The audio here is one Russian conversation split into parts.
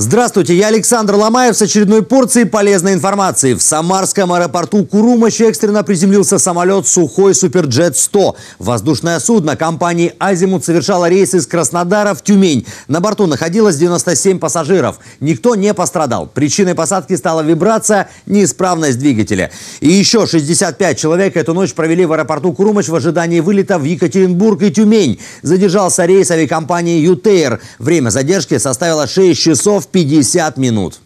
Здравствуйте, я Александр Ломаев с очередной порцией полезной информации. В самарском аэропорту Курумыч экстренно приземлился самолет «Сухой Суперджет-100». Воздушное судно компании «Азимут» совершало рейс из Краснодара в Тюмень. На борту находилось 97 пассажиров. Никто не пострадал. Причиной посадки стала вибрация, неисправность двигателя. И еще 65 человек эту ночь провели в аэропорту Курумыч в ожидании вылета в Екатеринбург и Тюмень. Задержался рейс авиакомпании «Ютейр». Время задержки составило 6 часов 50 минут.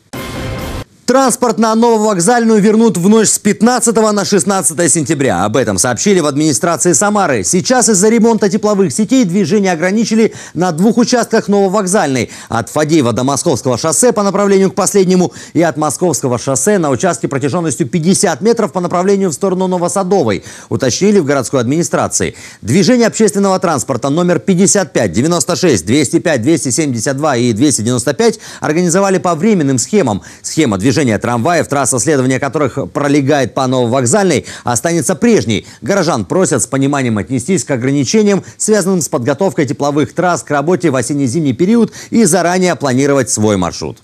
Транспорт на Нововокзальную вернут в ночь с 15 на 16 сентября. Об этом сообщили в администрации Самары. Сейчас из-за ремонта тепловых сетей движение ограничили на двух участках Нововокзальной. От Фадеева до Московского шоссе по направлению к последнему и от Московского шоссе на участке протяженностью 50 метров по направлению в сторону Новосадовой. Уточнили в городской администрации. Движение общественного транспорта номер 55, 96, 205, 272 и 295 организовали по временным схемам. Схема движения движения трамваев, трасса следования которых пролегает по Нововокзальной, останется прежней. Горожан просят с пониманием отнестись к ограничениям, связанным с подготовкой тепловых трасс к работе в осенне-зимний период и заранее планировать свой маршрут.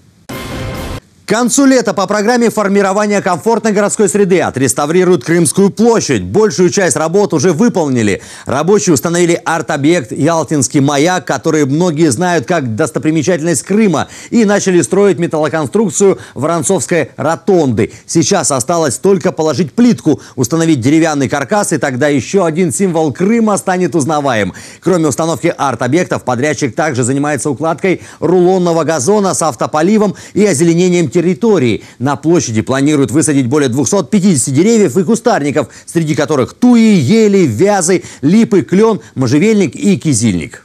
К концу лета по программе формирования комфортной городской среды отреставрируют Крымскую площадь. Большую часть работ уже выполнили. Рабочие установили арт-объект «Ялтинский маяк», который многие знают как достопримечательность Крыма, и начали строить металлоконструкцию Воронцовской ротонды. Сейчас осталось только положить плитку, установить деревянный каркас, и тогда еще один символ Крыма станет узнаваем. Кроме установки арт-объектов, подрядчик также занимается укладкой рулонного газона с автополивом и озеленением территории территории. На площади планируют высадить более 250 деревьев и кустарников, среди которых туи, ели, вязы, липы, клен, можжевельник и кизильник.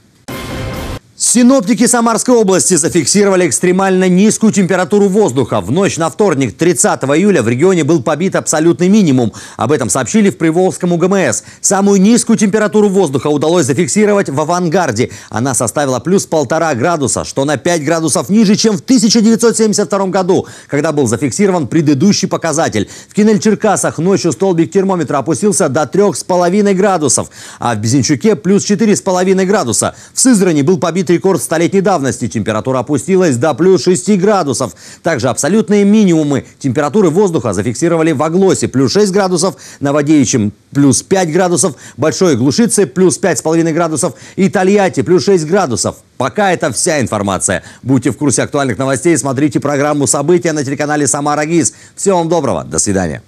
Синоптики Самарской области зафиксировали экстремально низкую температуру воздуха. В ночь на вторник, 30 июля, в регионе был побит абсолютный минимум. Об этом сообщили в Приволжском УГМС. Самую низкую температуру воздуха удалось зафиксировать в авангарде. Она составила плюс полтора градуса, что на 5 градусов ниже, чем в 1972 году, когда был зафиксирован предыдущий показатель. В Кинель-Черкасах ночью столбик термометра опустился до трех с половиной градусов, а в Безенчуке плюс четыре с половиной градуса. В Сызрани был побит рекорд столетней давности. Температура опустилась до плюс 6 градусов. Также абсолютные минимумы температуры воздуха зафиксировали в Аглосе плюс 6 градусов, на Водеевичем плюс 5 градусов, Большой Глушице плюс 5,5 градусов и Тольятти плюс 6 градусов. Пока это вся информация. Будьте в курсе актуальных новостей, смотрите программу «События» на телеканале «Самара ГИС». Всего вам доброго, до свидания.